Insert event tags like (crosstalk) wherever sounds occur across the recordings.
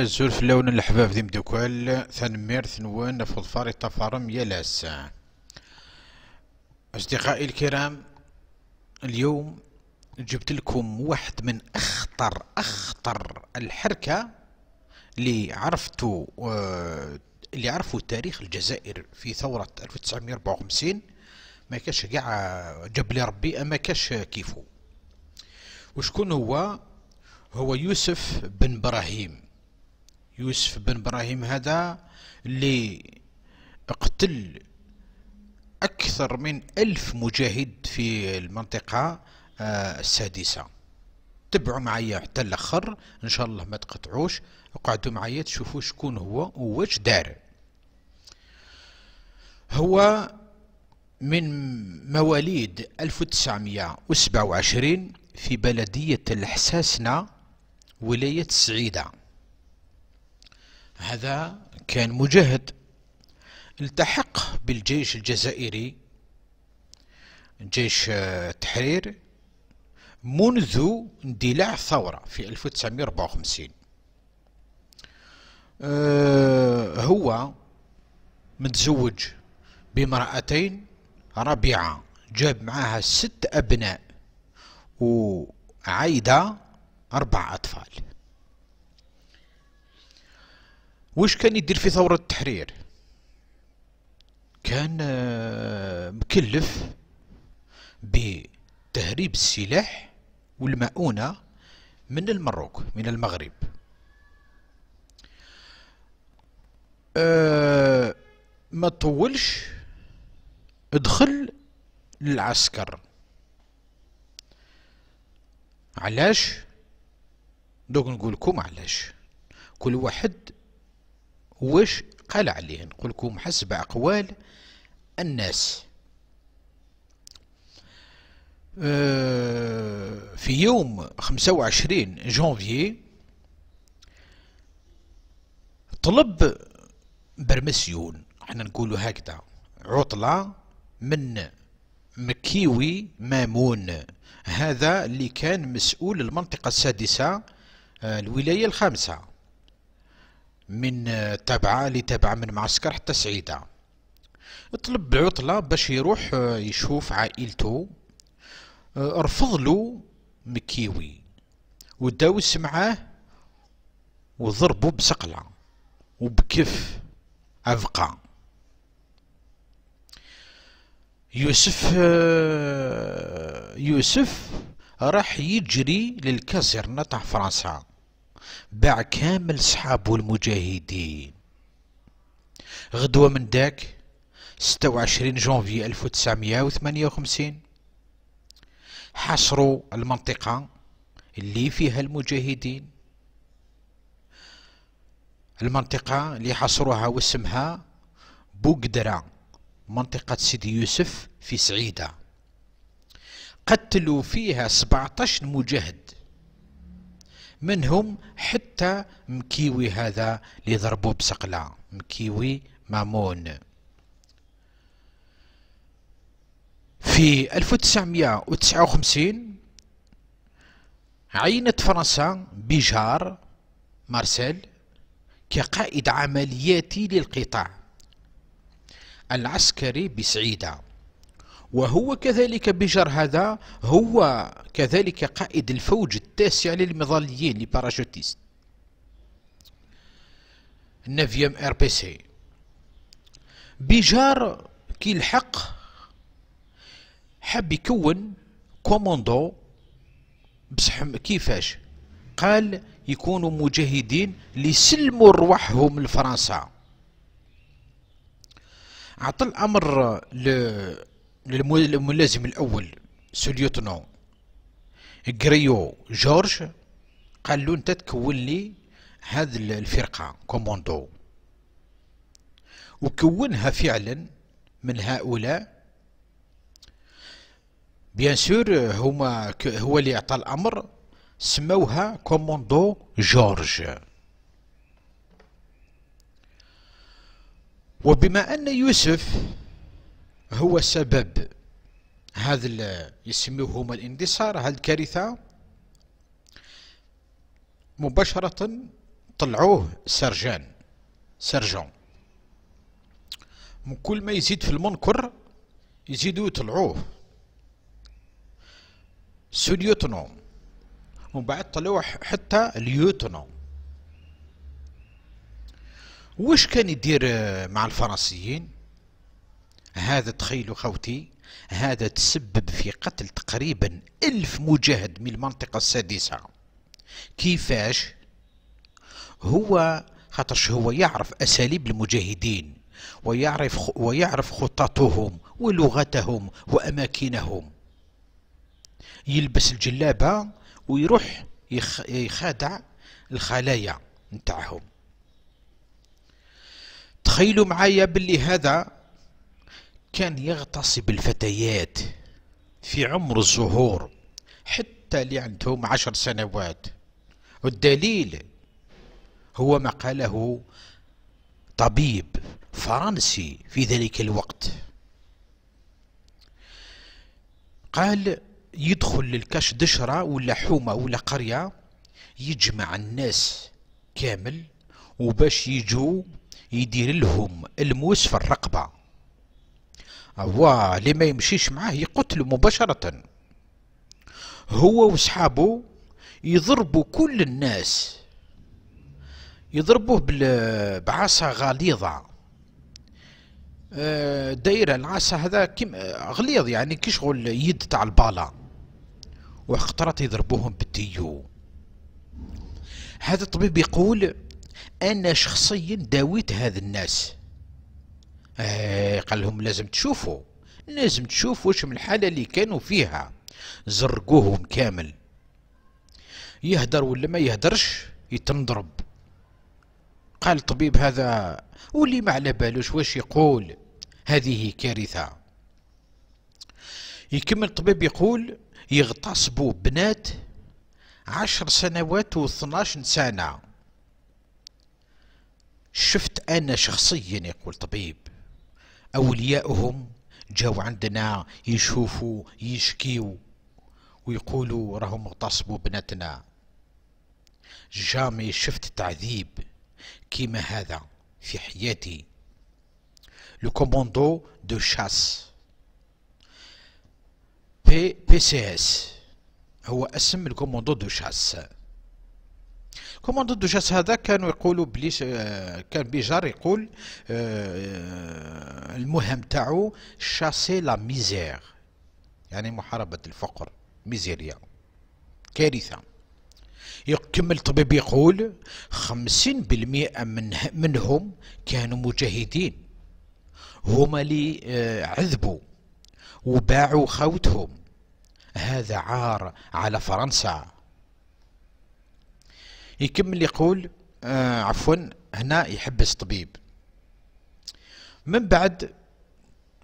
الزول اللون الحباب ذي مدوكال ثنمير ثنوان في الفار التفارم يلاس أصدقائي الكرام اليوم جبت لكم واحد من أخطر أخطر الحركة اللي عرفتوا آه، اللي عرفوا تاريخ الجزائر في ثورة 1954 ما كاش كاع جاب لي ربي ما كاش كيفو وشكون هو هو يوسف بن ابراهيم يوسف بن ابراهيم هذا اللي قتل أكثر من ألف مجاهد في المنطقة آه، السادسة تبعوا معايا حتى الاخر ان شاء الله ما تقطعوش اقعدوا معايا تشوفوا شكون هو وواش دار هو من مواليد 1927 في بلدية الحساسنة ولاية سعيدة هذا كان مجاهد التحق بالجيش الجزائري جيش التحرير آه، منذ اندلاع الثورة في 1954 آه، هو متزوج بامرأتين ربيعة جاب معاها ست أبناء وعايدة أربع أطفال واش كان يدير في ثورة التحرير كان آه، مكلف بتهريب السلاح والمعونة من المروك من المغرب أه ما طولش ادخل للعسكر علاش دوك نقولكم علاش كل واحد واش قال عليه نقول لكم حسب أقوال الناس آه، في يوم 25 جانفي طلب برمسيون احنا نقولوا هكذا عطلة من مكيوي مامون هذا اللي كان مسؤول المنطقة السادسة آه، الولاية الخامسة من آه، تبعة لتبعة من معسكر حتى سعيدة طلب العطلة باش يروح آه، يشوف عائلته آه، رفض له مكيوي وداوس معاه وضربه بسقلة وبكف أفقا يوسف يوسف راح يجري للكازيرنا تاع فرنسا باع كامل صحابه المجاهدين غدوة من داك 26 جونفي 1958 حصروا المنطقة اللي فيها المجاهدين المنطقة اللي حاصروها واسمها بوقدرة منطقة سيدي يوسف في سعيدة قتلوا فيها 17 مجاهد منهم حتى مكيوي هذا اللي ضربوه بسقلة مكيوي مامون في 1959 عينت فرنسا بيجار مارسيل كقائد عملياتي للقطاع العسكري بسعيدة وهو كذلك بجر هذا هو كذلك قائد الفوج التاسع للمظليين لباراشوتيست النفيام ار بي سي بجار كي الحق حب يكون كوموندو بصح كيفاش قال يكونوا مجاهدين ليسلموا رواحهم لفرنسا عطى الامر ل للملازم الأول سوليوتنو غريو جورج قال له أنت تكون لي هذه الفرقة كوموندو وكونها فعلا من هؤلاء بيان سور هما هو اللي عطى الأمر سموها كوموندو جورج وبما أن يوسف هو سبب هذا اللي يسموه هما الاندثار هذه الكارثة مباشرة طلعوه سرجان سرجون من كل ما يزيد في المنكر يزيدوا يطلعوه سوليوتنو ومن بعد طلعوه حتى ليوتنو واش كان يدير مع الفرنسيين هذا تخيلوا خوتي هذا تسبب في قتل تقريبا ألف مجاهد من المنطقة السادسة كيفاش هو خاطرش هو يعرف أساليب المجاهدين ويعرف ويعرف خططهم ولغتهم وأماكنهم يلبس الجلابة ويروح يخادع الخلايا نتاعهم تخيلوا معايا باللي هذا كان يغتصب الفتيات في عمر الزهور حتى اللي عندهم عشر سنوات والدليل هو ما قاله طبيب فرنسي في ذلك الوقت قال يدخل للكاش دشرة ولا حومة ولا قرية يجمع الناس كامل وباش يجوا يدير لهم الموس في الرقبة هو اللي ما يمشيش معاه يقتل مباشرة هو وصحابه يضربوا كل الناس يضربوه بعصا غليظة آه، دايرة العصا هذا كيم غليظ يعني كي شغل يد تاع البالا وخطرات يضربوهم بالتيو هذا الطبيب يقول أنا شخصيا داويت هذا الناس آه، قال لهم لازم تشوفوا لازم تشوفوا واش من الحالة اللي كانوا فيها زرقوهم كامل يهدر ولا ما يهدرش يتنضرب قال الطبيب هذا واللي ما على بالوش واش يقول هذه كارثة يكمل الطبيب يقول يغتصبوا بنات عشر سنوات واثناش سنة شفت أنا شخصيا يقول طبيب أولياؤهم جاو عندنا يشوفوا يشكيو ويقولوا راهم اغتصبوا بنتنا جامي شفت تعذيب كيما هذا في حياتي لو كوموندو دو شاس بي بي سي اس هو اسم الكوموندو دو شاس كوموندو دو جاس هذا كانوا يقولوا بلي آه، كان بيجار يقول آه، آه، المهم تاعو شاسي لا ميزير يعني محاربة الفقر ميزيريا كارثة يكمل طبيب يقول خمسين بالمئة من منهم كانوا مجاهدين هما اللي عذبوا وباعوا خوتهم هذا عار على فرنسا يكمل يقول آه عفوا هنا يحبس طبيب من بعد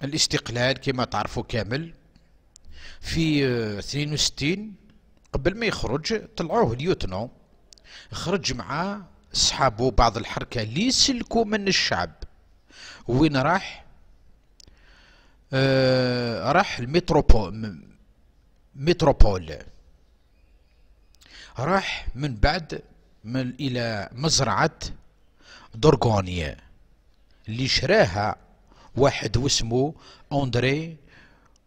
الاستقلال كما تعرفوا كامل في 62 آه، قبل ما يخرج طلعوه ليوتنو خرج مع صحابه بعض الحركة اللي سلكوا من الشعب وين راح آه راح الميتروبول ميتروبول راح من بعد من إلى مزرعة دورغونيا اللي شراها واحد واسمه أندري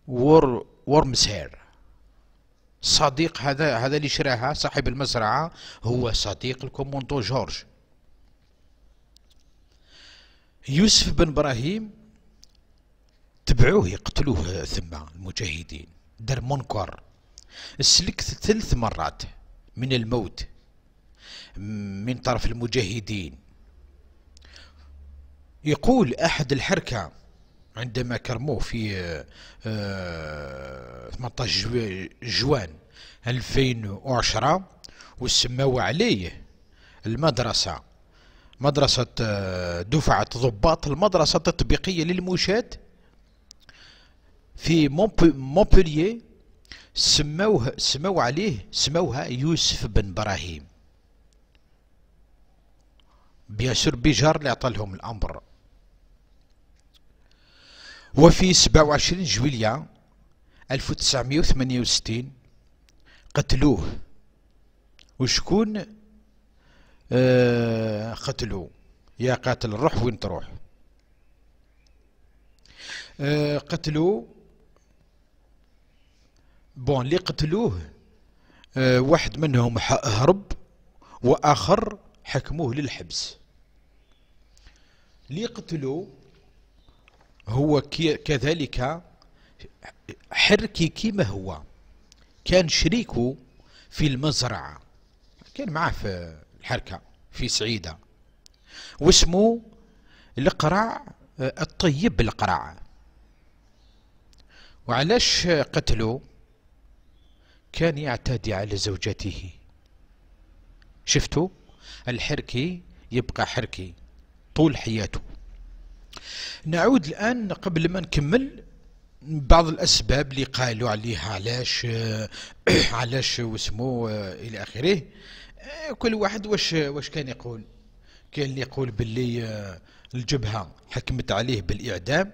وور ورمسهير صديق هذا هذا اللي شراها صاحب المزرعة هو صديق الكوموندو جورج يوسف بن إبراهيم تبعوه يقتلوه ثم المجاهدين دار منكر سلك ثلث مرات من الموت من طرف المجاهدين يقول أحد الحركة عندما كرموه في 18 آه، جوان 2010 وسموا عليه المدرسة مدرسة آه، دفعة ضباط المدرسة التطبيقية للمشاة في مونبولييه سموه سموا عليه سموها يوسف بن ابراهيم بيسر بيجار اللي عطى لهم الأمر وفي 27 جويلية 1968 قتلوه وشكون آه قتلوه يا قاتل روح وين تروح آه قتلوه بون اللي قتلوه آه واحد منهم هرب واخر حكموه للحبس اللي قتلو هو كذلك حركي كيما هو كان شريكه في المزرعة كان معاه في الحركة في سعيدة واسمه القرع الطيب القرع وعلاش قتلو كان يعتدي على زوجته شفتوا الحركي يبقى حركي طول حياته نعود الآن قبل ما نكمل بعض الأسباب اللي قالوا عليها علاش آه، (clears throat) علاش واسمو آه، إلى آخره آه، كل واحد واش واش كان يقول كان اللي يقول باللي الجبهة حكمت عليه بالإعدام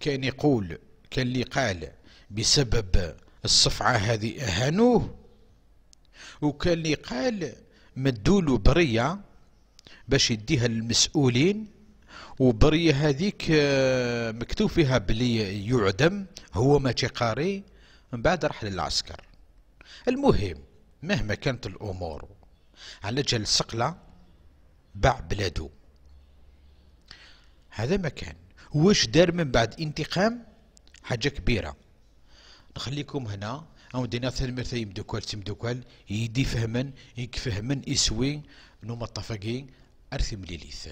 كان يقول كان اللي قال بسبب الصفعة هذه أهانوه وكان اللي قال مدولو برية باش يديها للمسؤولين وبرية هذيك آه، مكتوب فيها بلي يعدم هو ما تقاري من بعد راح للعسكر المهم مهما كانت الأمور على جال سقلة باع بلادو هذا ما كان واش دار من بعد انتقام حاجة كبيرة نخليكم هنا او دينا تلمرت يمدوكال تمدوكال يدي فهمن يكفهمن إسوي يسوي نوما الطفاقي ارثي مليليث